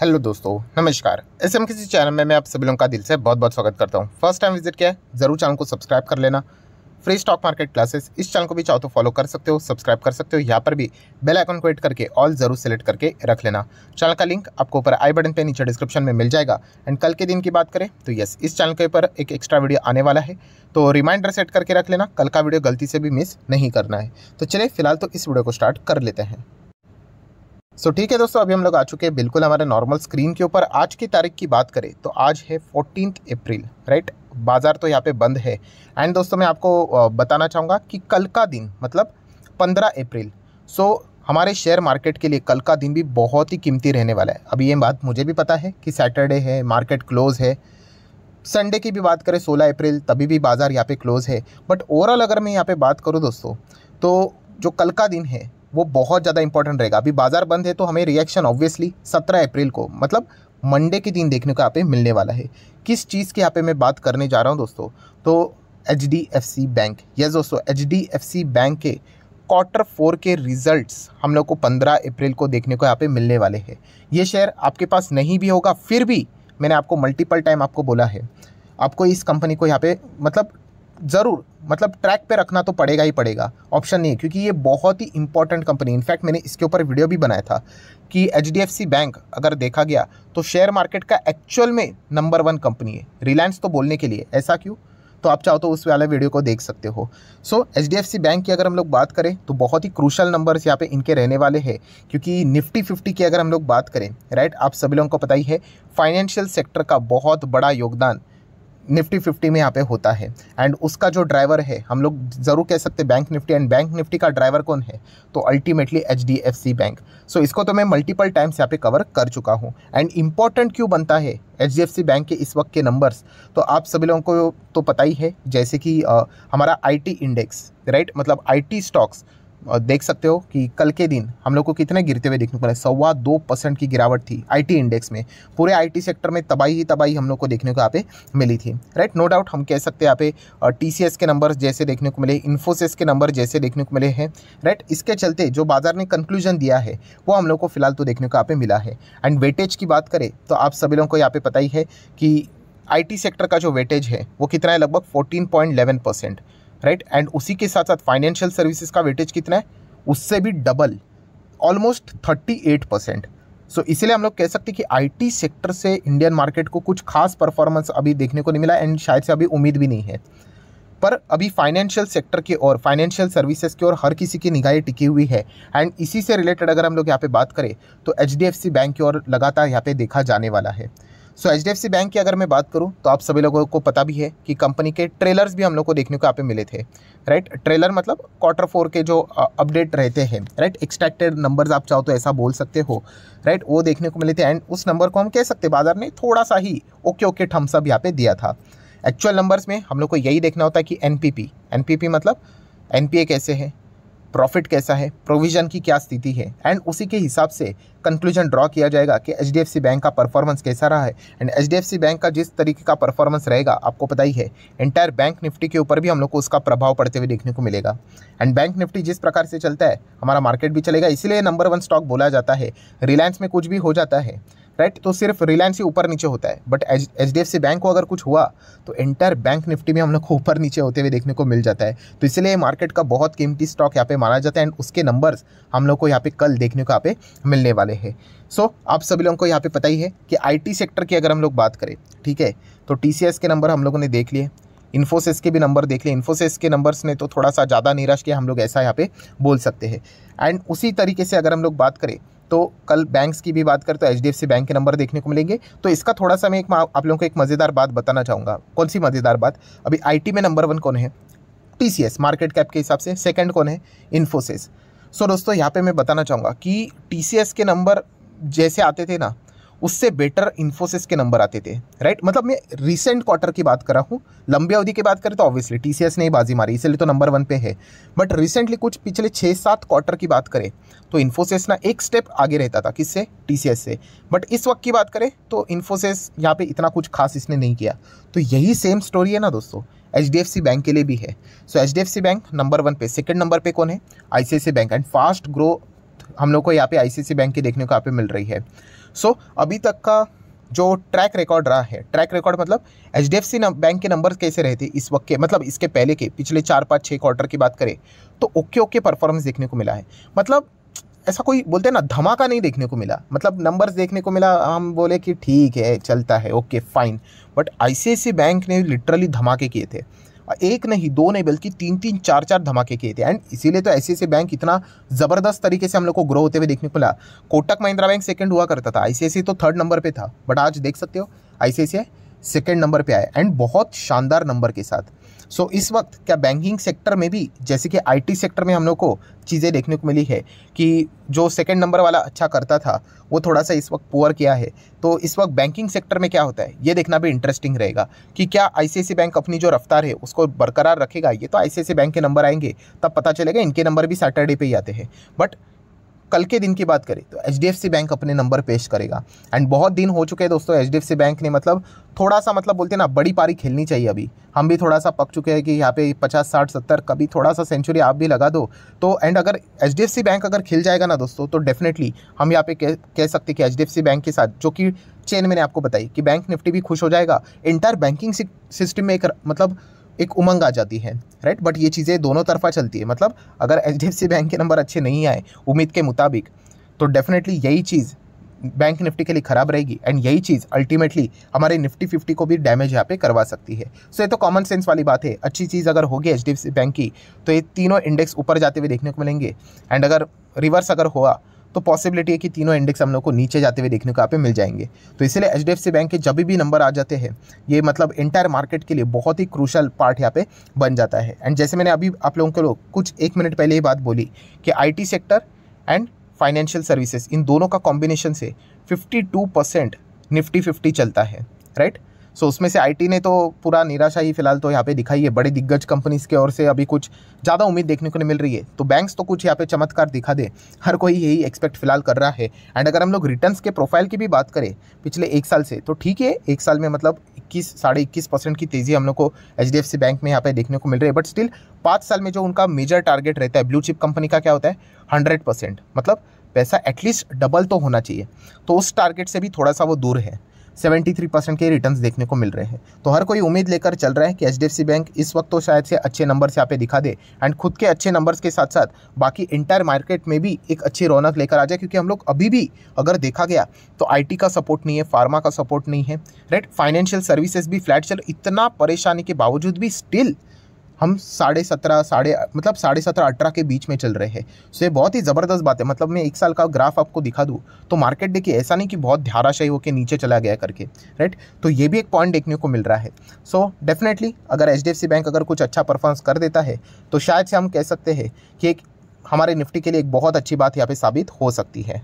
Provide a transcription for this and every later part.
Hello दोस्तों नमस्कार S M किसी चैनल में मैं आप सभी लोगों का दिल से बहुत बहुत स्वागत करता हूँ फर्स्ट टाइम विजिट किया है ज़रूर चैनल को सब्सक्राइब कर लेना फ्री स्टॉक मार्केट क्लासेस इस चैनल को भी चाहो तो फॉलो कर सकते हो सब्सक्राइब कर सकते हो यहाँ पर भी बेल आइकन को एड करके ऑल जरूर सेलेक्ट करके रख लेना चैनल का लिंक आपको ऊपर आई बटन पे नीचे डिस्क्रिप्शन में मिल जाएगा एंड कल के दिन की बात करें तो यस इस चैनल के ऊपर एक एक्स्ट्रा वीडियो आने वाला है तो रिमाइंडर सेट करके रख लेना कल का वीडियो गलती से भी मिस नहीं करना है तो चलिए फिलहाल तो इस वीडियो को स्टार्ट कर लेते हैं सो ठीक है दोस्तों अभी हम लोग आ चुके हैं बिल्कुल हमारे नॉर्मल स्क्रीन के ऊपर आज की तारीख की बात करें तो आज है फोर्टीन अप्रैल राइट बाज़ार तो यहाँ पे बंद है एंड दोस्तों मैं आपको बताना चाहूँगा कि कल का दिन मतलब पंद्रह अप्रैल सो हमारे शेयर मार्केट के लिए कल का दिन भी बहुत ही कीमती रहने वाला है अभी ये बात मुझे भी पता है कि सैटरडे है मार्केट क्लोज़ है संडे की भी बात करें 16 अप्रैल तभी भी बाज़ार यहाँ पे क्लोज़ है बट ओवरऑल अगर मैं यहाँ पे बात करूँ दोस्तों तो जो कल का दिन है वो बहुत ज़्यादा इंपॉर्टेंट रहेगा अभी बाज़ार बंद है तो हमें रिएक्शन ऑब्वियसली सत्रह अप्रैल को मतलब मंडे के दिन देखने को यहाँ पे मिलने वाला है किस चीज़ के यहाँ पे मैं बात करने जा रहा हूँ दोस्तों तो H D F C bank yes दोस्तों H D F C bank के क्वार्टर फोर के रिजल्ट्स हम लोग को पंद्रह अप्रैल को देखने को यहाँ पे मिलने वाले हैं ये शेयर आपके पास नहीं भी होगा फिर भी मैंने आपको मल्टीपल टाइम आपको बोला है आपको इस कंपनी को यहाँ पे मतलब ज़रूर मतलब ट्रैक पे रखना तो पड़ेगा ही पड़ेगा ऑप्शन नहीं है क्योंकि ये बहुत ही इंपॉर्टेंट कंपनी इनफैक्ट मैंने इसके ऊपर वीडियो भी बनाया था कि एच बैंक अगर देखा गया तो शेयर मार्केट का एक्चुअल में नंबर वन कंपनी है रिलायंस तो बोलने के लिए ऐसा क्यों तो आप चाहो तो उस वाले वीडियो को देख सकते हो सो एच बैंक की अगर हम लोग बात करें तो बहुत ही क्रूशल नंबर्स यहाँ पे इनके रहने वाले हैं क्योंकि निफ्टी फिफ्टी की अगर हम लोग बात करें राइट आप सभी लोगों को पता ही है फाइनेंशियल सेक्टर का बहुत बड़ा योगदान निफ्टी फिफ्टी में यहाँ पे होता है एंड उसका जो ड्राइवर है हम लोग ज़रूर कह सकते हैं bank Nifty and bank Nifty का ड्राइवर कौन है तो ultimately H D F C bank so इसको तो मैं मल्टीपल टाइम्स यहाँ पे कवर कर चुका हूँ एंड इम्पॉर्टेंट क्यों बनता है H D F C bank के इस वक्त के नंबर्स तो आप सभी लोगों को तो पता ही है जैसे कि आ, हमारा आई टी इंडेक्स राइट मतलब आई टी स्टॉक्स देख सकते हो कि कल के दिन हम लोग को कितने गिरते हुए देखने को मिले सवा दो परसेंट की गिरावट थी आईटी इंडेक्स में पूरे आईटी सेक्टर में तबाही ही तबाही हम लोग को देखने को यहाँ पे मिली थी राइट नो डाउट हम कह सकते हैं यहाँ पे टीसीएस के नंबर जैसे देखने को मिले इन्फोसिस के नंबर जैसे देखने को मिले हैं राइट इसके चलते जो बाजार ने कंक्लूजन दिया है वो हम लोग को फिलहाल तो देखने को यहाँ पे मिला है एंड वेटेज की बात करें तो आप सभी लोगों को यहाँ पे पता ही है कि आईटी सेक्टर का जो वेटेज है वो कितना है लगभग 14.11 परसेंट राइट एंड उसी के साथ साथ फाइनेंशियल सर्विसेज का वेटेज कितना है उससे भी double almost thirty eight percent so इसलिए हम लोग कह सकते हैं कि आईटी सेक्टर से इंडियन मार्केट को कुछ खास परफॉर्मेंस अभी देखने को नहीं मिला एंड शायद से अभी उम्मीद भी नहीं है पर अभी फाइनेंशियल सेक्टर की ओर फाइनेंशियल सर्विसेज की ओर हर किसी की निगाहें टिकी हुई है एंड इसी से रिलेटेड अगर हम लोग यहाँ पे बात करें तो एच बैंक की ओर लगातार यहाँ पे देखा जाने वाला है सो एच डी बैंक की अगर मैं बात करूँ तो आप सभी लोगों को पता भी है कि कंपनी के ट्रेलर्स भी हम लोग को देखने को यहाँ पे मिले थे राइट ट्रेलर मतलब क्वार्टर फोर के जो अपडेट रहते हैं राइट एक्सट्रैक्टेड नंबर्स आप चाहो तो ऐसा बोल सकते हो राइट वो देखने को मिले थे एंड उस नंबर को हम कह सकते बाजार ने थोड़ा सा ही ओके ओके थम्स यहाँ पे दिया था एक्चुअल नंबर्स में हम लोग को यही देखना होता है कि एन पी मतलब एन पी कैसे है प्रॉफिट कैसा है प्रोविजन की क्या स्थिति है एंड उसी के हिसाब से कंक्लूजन ड्रॉ किया जाएगा कि एच बैंक का परफॉर्मेंस कैसा रहा है एंड एच बैंक का जिस तरीके का परफॉर्मेंस रहेगा आपको पता ही है एंटायर बैंक निफ्टी के ऊपर भी हम लोग को उसका प्रभाव पड़ते हुए देखने को मिलेगा एंड बैंक निफ्टी जिस प्रकार से चलता है हमारा मार्केट भी चलेगा इसीलिए नंबर वन स्टॉक बोला जाता है रिलायंस में कुछ भी हो जाता है राइट तो सिर्फ रिलायंस ही ऊपर नीचे होता है but H D F C bank को अगर कुछ हुआ तो इंटर बैंक निफ्टी में हम लोग को ऊपर नीचे होते हुए देखने को मिल जाता है तो इसलिए मार्केट का बहुत कीमती स्टॉक यहाँ पे माना जाता है एंड उसके नंबर्स हम लोग को यहाँ पे कल देखने को यहाँ पे मिलने वाले हैं सो so, आप सभी लोगों को यहाँ पे पता ही है कि आई सेक्टर की अगर हम लोग बात करें ठीक है तो टी के नंबर हम लोगों ने देख लिए इन्फोसिस के भी नंबर देख लिए इन्फोसिस के नंबर्स ने तो थोड़ा सा ज़्यादा निराश किया हम लोग ऐसा यहाँ पे बोल सकते हैं एंड उसी तरीके से अगर हम लोग बात करें तो कल बैंक्स की भी बात करें तो एच बैंक के नंबर देखने को मिलेंगे तो इसका थोड़ा सा मैं एक आप लोगों को एक मज़ेदार बात बताना चाहूँगा कौन सी मज़ेदार बात अभी आई में नंबर वन कौन है टी मार्केट कैप के हिसाब से सेकेंड कौन है इन्फोसिस सो दोस्तों यहाँ पर मैं बताना चाहूँगा कि टी के नंबर जैसे आते थे ना उससे बेटर इन्फोसिस के नंबर आते थे राइट मतलब मैं रिसेंट क्वार्टर की बात कर रहा हूँ लंबी अवधि की बात करें तो ऑब्वियसली टी सी एस ने बाजी मारी इसलिए तो नंबर वन पे है बट रिसेंटली कुछ पिछले छः सात क्वार्टर की बात करें तो इन्फोसिस ना एक स्टेप आगे रहता था किससे टी सी एस से बट इस वक्त की बात करें तो इन्फोसिस यहाँ पर इतना कुछ खास इसने नहीं किया तो यही सेम स्टोरी है ना दोस्तों H D F C bank के लिए भी है so H D F C bank number one पे सेकेंड नंबर पे कौन है I C C I bank and fast grow हम लोग को यहाँ पे आईसीआईसी बैंक की देखने को यहाँ पे मिल रही है सो so, अभी तक का जो ट्रैक रिकॉर्ड रहा है ट्रैक रिकॉर्ड मतलब H D F C bank के नंबर कैसे रहे थे इस वक्त के मतलब इसके पहले के पिछले चार पाँच छः क्वार्टर की बात करें तो ओके ओके परफॉर्मेंस देखने को मिला है मतलब ऐसा कोई बोलते हैं ना धमाका नहीं देखने को मिला मतलब नंबर्स देखने को मिला हम बोले कि ठीक है चलता है okay fine but I bank ने लिटरली धमाके किए थे एक नहीं दो नहीं बल्कि तीन तीन चार चार धमाके किए थे एंड इसीलिए तो ऐसे ऐसे बैंक इतना ज़बरदस्त तरीके से हम लोग को ग्रो होते हुए देखने को मिला कोटक महिंद्रा बैंक सेकेंड हुआ करता था आई तो थर्ड नंबर पर था बट आज देख सकते हो आई सेकेंड नंबर पे आए एंड बहुत शानदार नंबर के साथ सो so, इस वक्त क्या बैंकिंग सेक्टर में भी जैसे कि आईटी सेक्टर में हम लोग को चीज़ें देखने को मिली है कि जो सेकंड नंबर वाला अच्छा करता था वो थोड़ा सा इस वक्त पुअर किया है तो इस वक्त बैंकिंग सेक्टर में क्या होता है ये देखना भी इंटरेस्टिंग रहेगा कि क्या आई बैंक अपनी जो रफ्तार है उसको बरकरार रखेगा ये तो आई बैंक के नंबर आएंगे तब पता चलेगा इनके नंबर भी सैटरडे पर ही आते हैं बट कल के दिन की बात करें तो एच बैंक अपने नंबर पेश करेगा एंड बहुत दिन हो चुके हैं दोस्तों एच बैंक ने मतलब थोड़ा सा मतलब बोलते हैं ना बड़ी पारी खेलनी चाहिए अभी हम भी थोड़ा सा पक चुके हैं कि यहाँ पे पचास साठ सत्तर कभी थोड़ा सा सेंचुरी आप भी लगा दो तो एंड अगर एच बैंक अगर खेल जाएगा ना दोस्तों तो डेफिनेटली हम यहाँ पे कह सकते कि एच बैंक के साथ जो कि चेन मैंने आपको बताई कि बैंक निफ्टी भी खुश हो जाएगा इंटायर बैंकिंग सिस्टम में एक मतलब एक उमंग आ जाती है राइट बट ये चीज़ें दोनों तरफा चलती है मतलब अगर एच बैंक के नंबर अच्छे नहीं आए उम्मीद के मुताबिक तो डेफिनेटली यही चीज़ बैंक निफ्टी के लिए खराब रहेगी एंड यही चीज़ अल्टीमेटली हमारे निफ्टी फिफ्टी को भी डैमेज यहाँ पे करवा सकती है सो so, ये तो कॉमन सेंस वाली बात है अच्छी चीज़ अगर होगी एच बैंक की तो ये तीनों इंडेक्स ऊपर जाते हुए देखने को मिलेंगे एंड अगर रिवर्स अगर हुआ तो पॉसिबिलिटी है कि तीनों इंडेक्स हम लोग को नीचे जाते हुए देखने को यहाँ पे मिल जाएंगे तो इसलिए एच बैंक के जब भी नंबर आ जाते हैं ये मतलब इंटायर मार्केट के लिए बहुत ही क्रूशल पार्ट यहाँ पे बन जाता है एंड जैसे मैंने अभी आप लोगों को कुछ एक मिनट पहले ही बात बोली कि I sector and financial services इन दोनों का कॉम्बिनेशन से फिफ्टी परसेंट निफ्टी फिफ्टी चलता है राइट right? सो उसमें से आईटी ने तो पूरा निराशा ही फिलहाल तो यहाँ पे दिखाई है बड़े दिग्गज कंपनीज की ओर से अभी कुछ ज़्यादा उम्मीद देखने को नहीं मिल रही है तो बैंक्स तो कुछ यहाँ पे चमत्कार दिखा दे हर कोई यही एक्सपेक्ट फिलहाल कर रहा है एंड अगर हम लोग रिटर्न के प्रोफाइल की भी बात करें पिछले एक साल से तो ठीक है एक साल में मतलब इक्कीस साढ़े इक्कीस परसेंट की तेज़ी हम लोग को H D F C bank में यहाँ पे देखने को मिल रही है बट स्टिल पाँच साल में जो उनका मेजर टारगेट रहता है ब्लू चिप कंपनी का क्या होता है हंड्रेड परसेंट मतलब पैसा एटलीस्ट डबल तो होना चाहिए तो उस टारगेट से भी थोड़ा सा वो दूर है 73 परसेंट के रिटर्न्स देखने को मिल रहे हैं तो हर कोई उम्मीद लेकर चल रहा है कि एच बैंक इस वक्त तो शायद से अच्छे नंबर यहाँ पे दिखा दे एंड खुद के अच्छे नंबर्स के साथ साथ बाकी इंटायर मार्केट में भी एक अच्छी रौनक लेकर आ जाए क्योंकि हम लोग अभी भी अगर देखा गया तो आई का सपोर्ट नहीं है फार्मा का सपोर्ट नहीं है राइट फाइनेंशियल सर्विसेज भी फ्लैट चल इतना परेशानी के बावजूद भी स्टिल हम साढ़े सत्रह साढ़े मतलब साढ़े सत्रह अठारह के बीच में चल रहे हैं सो तो ये बहुत ही ज़बरदस्त बात है मतलब मैं एक साल का ग्राफ आपको दिखा दूँ तो मार्केट देखिए ऐसा नहीं कि बहुत धाराशाही होकर नीचे चला गया करके राइट तो ये भी एक पॉइंट देखने को मिल रहा है सो so, डेफिनेटली अगर एच बैंक अगर कुछ अच्छा परफॉर्मेंस कर देता है तो शायद से हम कह सकते हैं कि एक हमारे निफ्टी के लिए एक बहुत अच्छी बात यहाँ पे साबित हो सकती है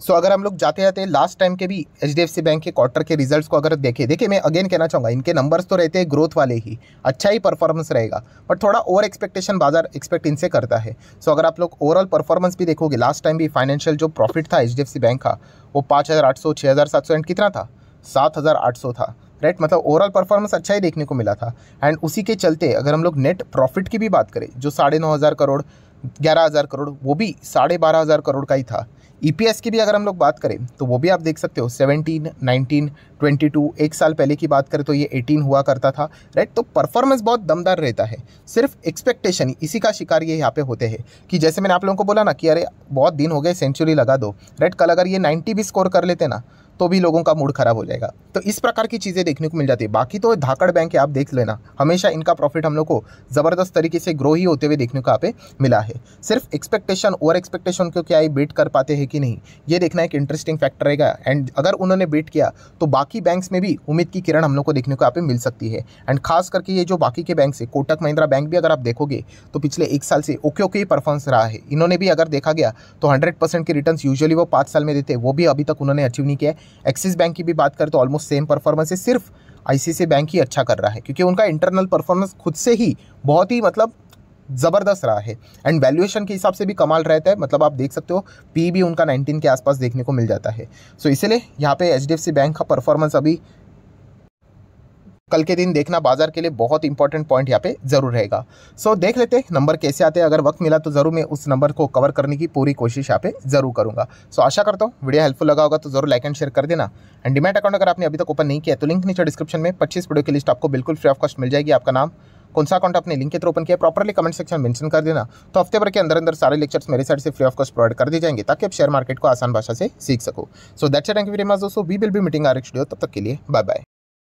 सो so, अगर हम लोग जाते जाते लास्ट टाइम के भी एच बैंक के क्वार्टर के रिजल्ट्स को अगर देखें देखिए मैं अगेन कहना चाहूँगा इनके नंबर्स तो रहते हैं ग्रोथ वाले ही अच्छा ही परफॉर्मेंस रहेगा बट थोड़ा ओवर एक्सपेक्टेशन बाजार एक्सपेक्ट इनसे करता है सो so, अगर आप लोग ओवरऑल परफॉर्मेंस भी देखोगे लास्ट टाइम भी फाइनेंशियल जो प्रॉफिट था एच बैंक का वो पाँच हज़ार आठ सौ छः हज़ार सात सौ एंड कितना था सात हज़ार आठ सौ था राइट मतलब ओवरऑल परफॉर्मेंस अच्छा ही देखने को मिला था एंड उसी के चलते अगर हम लोग नेट प्रॉफिट की भी बात करें जो साढ़े नौ हज़ार करोड़ ग्यारह हज़ार करोड़ वो भी साढ़े बारह हज़ार करोड़ का ही था ई e की भी अगर हम लोग बात करें तो वो भी आप देख सकते हो 17, 19, 22 एक साल पहले की बात करें तो ये 18 हुआ करता था राइट तो परफॉर्मेंस बहुत दमदार रहता है सिर्फ एक्सपेक्टेशन इसी का शिकार ये यहाँ पे होते हैं कि जैसे मैंने आप लोगों को बोला ना कि अरे बहुत दिन हो गए सेंचुरी लगा दो राइट कल अगर ये नाइन्टी भी स्कोर कर लेते ना तो भी लोगों का मूड खराब हो जाएगा तो इस प्रकार की चीज़ें देखने को मिल जाती है बाकी तो धाकड़ बैंक है आप देख लेना हमेशा इनका प्रॉफिट हम लोग को ज़बरदस्त तरीके से ग्रो ही होते हुए देखने को यहाँ पे मिला है सिर्फ एक्सपेक्टेशन ओवर एक्सपेक्टेशन को क्या ये बीट कर पाते हैं कि नहीं ये देखना एक इंटरेस्टिंग फैक्टर रहेगा एंड अगर उन्होंने बीट किया तो बाकी बैंक्स में भी उम्मीद की किरण हम लोग को देखने को यहाँ पे मिल सकती है एंड खास करके ये जो बाकी के बैंक है कोटक महिंद्रा बैंक भी अगर आप देखोगे तो पिछले एक साल से ओके ओके ही परफॉर्मेंस रहा है इन्होंने भी अगर देखा गया तो हंड्रेड के रिटर्न यूजली वो पाँच साल में देते वो भी अभी तक उन्होंने अचीव नहीं किया एक्सिस बैंक की भी बात करें तो ऑलमोस्ट सेम परफॉर्मेंस है सिर्फ आई बैंक ही अच्छा कर रहा है क्योंकि उनका इंटरनल परफॉर्मेंस खुद से ही बहुत ही मतलब ज़बरदस्त रहा है एंड वैल्यूएशन के हिसाब से भी कमाल रहता है मतलब आप देख सकते हो पी भी उनका 19 के आसपास देखने को मिल जाता है सो so, इसलिए यहाँ पे एच बैंक का परफॉर्मेंस अभी कल के दिन देखना बाजार के लिए बहुत इंपॉर्टेंट पॉइंट यहाँ पे जरूर रहेगा सो so, देख लेते हैं नंबर कैसे आते हैं अगर वक्त मिला तो जरूर मैं उस नंबर को कवर करने की पूरी कोशिश यहाँ पे जरूर करूंगा सो so, आशा करता हूँ वीडियो हेल्पफुल लगा होगा तो जरूर लाइक एंड शेयर कर देना एंड डिमेट अकाउंट अगर आपने अभी तक ओपन नहीं किया तो लिंक नीचे डिस्क्रिप्शन में पच्चीस वीडियो की लिस्ट आपको बिल्कुल फ्री ऑफ कॉस्ट मिल जाएगी आपका नाम कौन सा अकाउंट आपने लिंक के थ्रू ओपन किया प्रॉपरली कमेंट सेक्शन मेंशन कर देना तो हफ्ते भर के अंदर अंदर सारे लेक्चर्स मेरे साइड से फ्री ऑफ कॉस्ट प्रोवाइड कर दिए जाएंगे ताकि आप शेयर मार्केट को आसान भाषा से सीख सको so that's thank you very much दोस्तों we will be meeting our studio तब तक के लिए बाय बाय